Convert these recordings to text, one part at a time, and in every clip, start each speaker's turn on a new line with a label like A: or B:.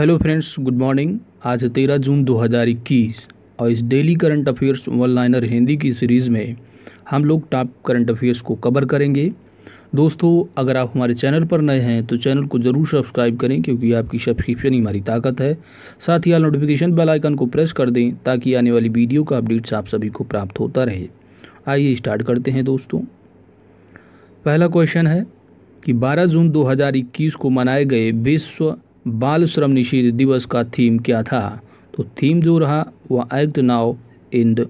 A: hello friends good morning आज है तेरह जून 2021 और इस daily current affairs one liner Hindi की सीरीज़ में हम लोग टॉप करंट अफेयर्स को कवर करेंगे दोस्तों अगर आप हमारे चैनल पर नए हैं तो चैनल को ज़रूर सब्सक्राइब करें क्योंकि आपकी सब्सक्रिप्शन ही हमारी ताकत है साथ ही आप नोटिफिकेशन बेल आइकन को प्रेस कर दें ताकि आने वाली वीडियो का अपडेट्स आप सभी को प्राप्त होता रहे आइए स्टार्ट करते हैं दोस्तों पहला क्वेश्चन है कि 12 जून 2021 को मनाए गए विश्व बाल श्रम निषेध दिवस का थीम क्या था तो थीम जो रहा वह act now in the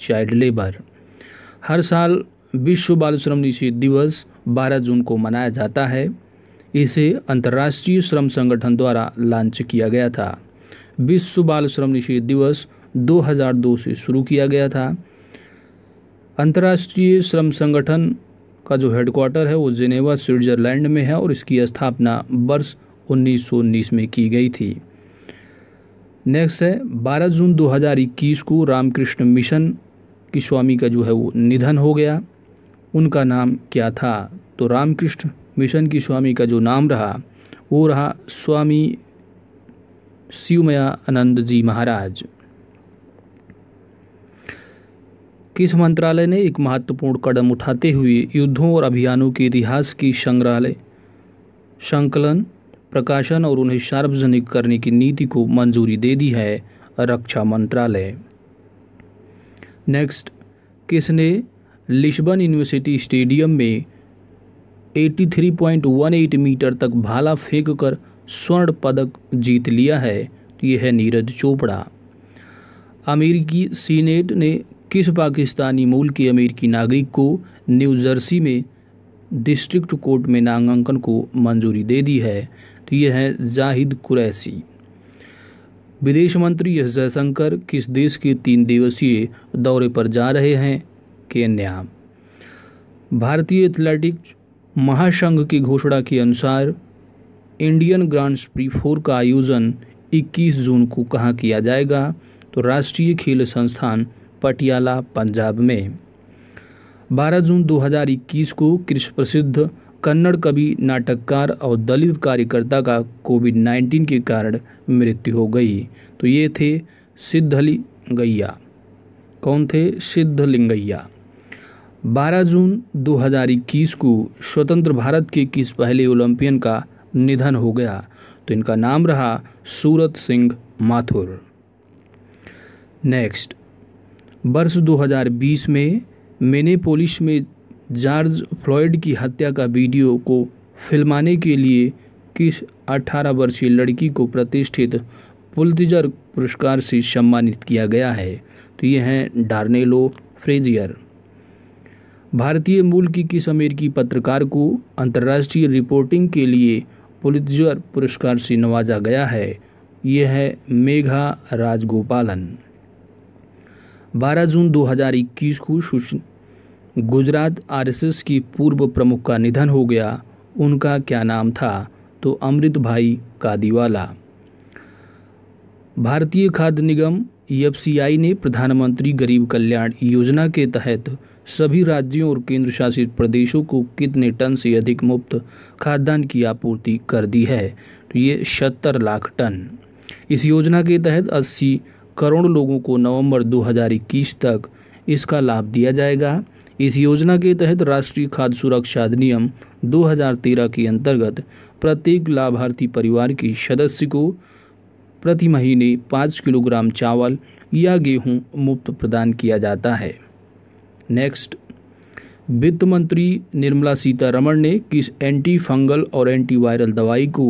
A: child labour हर साल विश्व बाल श्रम निषेध दिवस 12 जून को मनाया जाता है इसे अंतर्राष्ट्रीय श्रम संगठन द्वारा लॉन्च किया गया था विश्व बाल श्रम निषेध दिवस 2002 से शुरू किया गया था अंतर्राष्ट्रीय श्रम संगठन का जो हेडक्वार्टर है वो जेनेवा स्विट्जरलैंड में है और इसकी स्थापना वर्ष 1919 में की गई थी नेक्स्ट है 12 जून 2021 को रामकृष्ण मिशन की स्वामी का जो है वो निधन हो गया उनका नाम क्या था तो रामकृष्ण मिशन की स्वामी का जो नाम रहा वो रहा स्वामी शिवमया आनंद जी महाराज किस मंत्रालय ने एक महत्वपूर्ण कदम उठाते हुए युद्धों और अभियानों के इतिहास की संग्रहालय संकलन प्रकाशन और उन्हें सार्वजनिक करने की नीति को मंजूरी दे दी है रक्षा मंत्रालय नेक्स्ट किसने लिस्बन यूनिवर्सिटी स्टेडियम में 83.18 मीटर तक भाला फेंक कर स्वर्ण पदक जीत लिया है यह है नीरज चोपड़ा अमेरिकी सीनेट ने किस पाकिस्तानी मूल के अमेरिकी नागरिक को न्यू जर्सी में डिस्ट्रिक्ट कोर्ट में नामांकन को मंजूरी दे दी है तो ये हैं जाहिद कुरैसी विदेश मंत्री एस जयशंकर किस देश के तीन दिवसीय दौरे पर जा रहे हैं केन्या भारतीय एथलेटिक्स महासंघ की घोषणा के अनुसार इंडियन ग्रांड प्री फोर का आयोजन 21 जून को कहाँ किया जाएगा तो राष्ट्रीय खेल संस्थान पटियाला पंजाब में 12 जून 2021 को कृषि प्रसिद्ध कन्नड़ कवि नाटककार और दलित कार्यकर्ता का कोविड नाइन्टीन के कारण मृत्यु हो गई तो ये थे गैया कौन थे सिद्धलिंगैया 12 जून 2021 को स्वतंत्र भारत के किस पहले ओलंपियन का निधन हो गया तो इनका नाम रहा सूरत सिंह माथुर नेक्स्ट वर्ष 2020 में मेनेपोलिस में जॉर्ज फ्लॉयड की हत्या का वीडियो को फिल्माने के लिए किस 18 वर्षीय लड़की को प्रतिष्ठित पुलतिजर पुरस्कार से सम्मानित किया गया है तो ये हैं डार्नेलो फ्रेजियर भारतीय मूल की किस अमेरिकी पत्रकार को अंतर्राष्ट्रीय रिपोर्टिंग के लिए पुलित्जर पुरस्कार से नवाजा गया है यह है मेघा राजगोपालन 12 जून 2021 को सूचना गुजरात आरएसएस की पूर्व प्रमुख का निधन हो गया उनका क्या नाम था तो अमृत भाई कादीवाला भारतीय खाद्य निगम ई ने प्रधानमंत्री गरीब कल्याण योजना के तहत सभी राज्यों और केंद्र शासित प्रदेशों को कितने टन से अधिक मुफ्त खाद्यान्न की आपूर्ति कर दी है तो ये सत्तर लाख टन इस योजना के तहत 80 करोड़ लोगों को नवंबर 2021 तक इसका लाभ दिया जाएगा इस योजना के तहत राष्ट्रीय खाद्य सुरक्षा अधिनियम 2013 के अंतर्गत प्रत्येक लाभार्थी परिवार के सदस्य को प्रति महीने पाँच किलोग्राम चावल या गेहूं मुफ्त प्रदान किया जाता है नेक्स्ट वित्त मंत्री निर्मला सीतारमण ने किस एंटी फंगल और एंटीवायरल दवाई को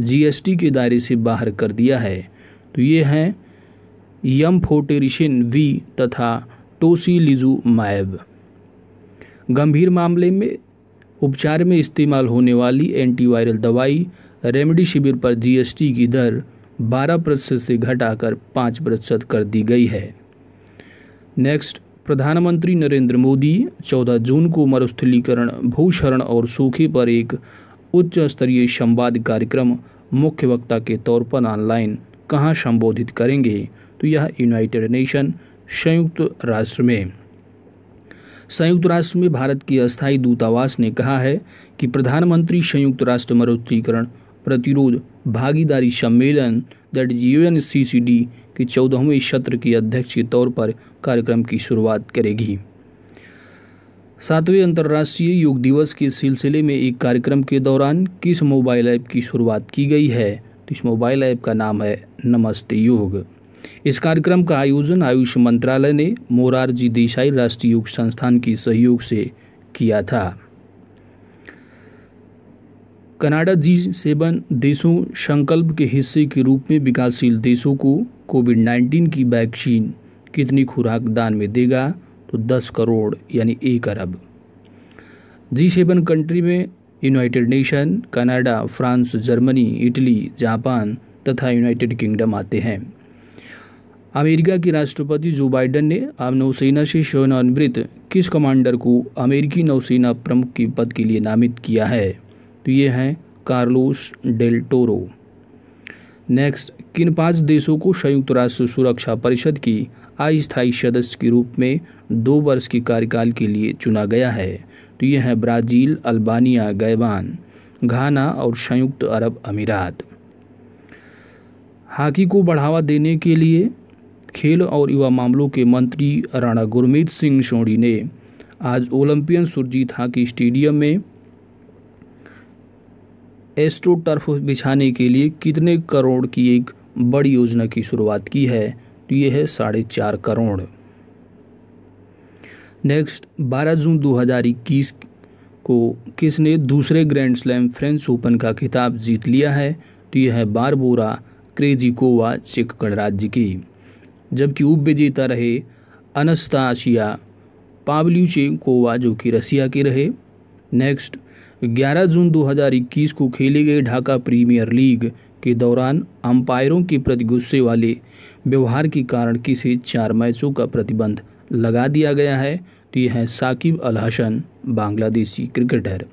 A: जीएसटी के दायरे से बाहर कर दिया है तो ये हैं यम फोटेरिशिन वी तथा टोसी लिजू मैब गंभीर मामले में उपचार में इस्तेमाल होने वाली एंटीवायरल दवाई रेमडेसिविर पर जीएसटी की दर 12 प्रतिशत से घटाकर 5 प्रतिशत कर दी गई है नेक्स्ट प्रधानमंत्री नरेंद्र मोदी 14 जून को मरुस्थलीकरण भूषरण और सूखे पर एक उच्च स्तरीय संवाद कार्यक्रम मुख्य वक्ता के तौर पर ऑनलाइन कहाँ संबोधित करेंगे तो यह यूनाइटेड नेशन संयुक्त राष्ट्र में संयुक्त राष्ट्र में भारत के अस्थायी दूतावास ने कहा है कि प्रधानमंत्री संयुक्त राष्ट्र मरुस्थीकरण प्रतिरोध भागीदारी सम्मेलन that U N C C D के चौदहवें सत्र के अध्यक्ष के तौर पर कार्यक्रम की शुरुआत करेगी सातवें अंतर्राष्ट्रीय योग दिवस के सिलसिले में एक कार्यक्रम के दौरान किस मोबाइल ऐप की शुरुआत की गई है तो इस मोबाइल ऐप का नाम है नमस्ते योग इस कार्यक्रम का आयोजन आयुष मंत्रालय ने मोरारजी देसाई राष्ट्रीय योग संस्थान के सहयोग से किया था कनाडा जी सेवन देशों संकल्प के हिस्से के रूप में विकासशील देशों को कोविड नाइन्टीन की वैक्सीन कितनी खुराक दान में देगा तो दस करोड़ यानी एक अरब जी सेवन कंट्री में United Nation Canada France Germany Italy Japan तथा यूनाइटेड किंगडम आते हैं अमेरिका के राष्ट्रपति जो बाइडन ने अब नौसेना से सेवानिवृत्त किस कमांडर को अमेरिकी नौसेना प्रमुख के पद के लिए नामित किया है तो ये हैं कार्लोस डेल टोरो नेक्स्ट किन पांच देशों को संयुक्त राष्ट्र सुरक्षा परिषद की अस्थायी सदस्य के रूप में दो वर्ष के कार्यकाल के लिए चुना गया है तो ये हैं ब्राज़ील अल्बानिया गैबान घाना और संयुक्त अरब अमीरात हॉकी को बढ़ावा देने के लिए खेल और युवा मामलों के मंत्री राणा गुरमीत सिंह सोढ़ी ने आज ओलंपियन सुरजीत हॉकी स्टेडियम में एस्ट्रो टर्फ बिछाने के लिए कितने करोड़ की एक बड़ी योजना की शुरुआत की है तो यह है साढ़े चार करोड़ नेक्स्ट 12 जून 2021 को किसने दूसरे ग्रैंड स्लैम फ्रेंच ओपन का खिताब जीत लिया है तो यह है बारबोरा क्रेजिकोवा चेक गणराज्य की जबकि उब्बे जीता रहे अनस्ताशिया कोवा जो कि रसिया के रहे नेक्स्ट 11 जून 2021 को खेले गए ढाका प्रीमियर लीग के दौरान अंपायरों के प्रति गुस्से वाले व्यवहार के कारण किसे चार मैचों का प्रतिबंध लगा दिया गया है तो यह है साकिब अल हसन बांग्लादेशी क्रिकेटर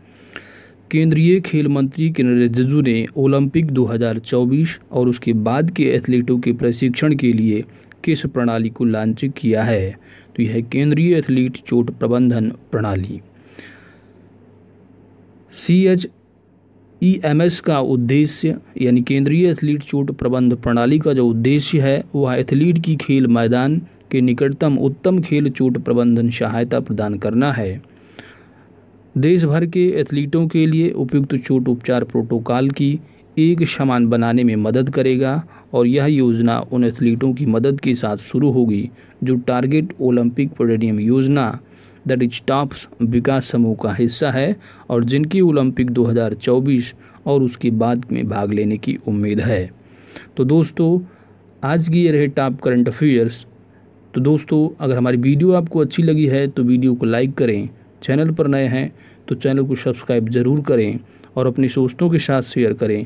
A: केंद्रीय खेल मंत्री किरण रिजिजू ने ओलंपिक 2024 और उसके बाद के एथलीटों के प्रशिक्षण के लिए किस प्रणाली को लॉन्च किया है तो यह केंद्रीय एथलीट चोट प्रबंधन प्रणाली C H E M S का उद्देश्य यानी केंद्रीय एथलीट चोट प्रबंध प्रणाली का जो उद्देश्य है वह एथलीट की खेल मैदान के निकटतम उत्तम खेल चोट प्रबंधन सहायता प्रदान करना है देश भर के एथलीटों के लिए उपयुक्त चोट उपचार प्रोटोकॉल की एक समान बनाने में मदद करेगा और यह योजना उन एथलीटों की मदद के साथ शुरू होगी जो टारगेट ओलंपिक पोडेडियम योजना दैट इज टॉप्स विकास समूह का हिस्सा है और जिनकी ओलंपिक 2024 और उसके बाद में भाग लेने की उम्मीद है तो दोस्तों आज की ये रहे टॉप करंट अफेयर्स तो दोस्तों अगर हमारी वीडियो आपको अच्छी लगी है तो वीडियो को लाइक करें चैनल पर नए हैं तो चैनल को सब्सक्राइब ज़रूर करें और अपने दोस्तों के साथ शेयर करें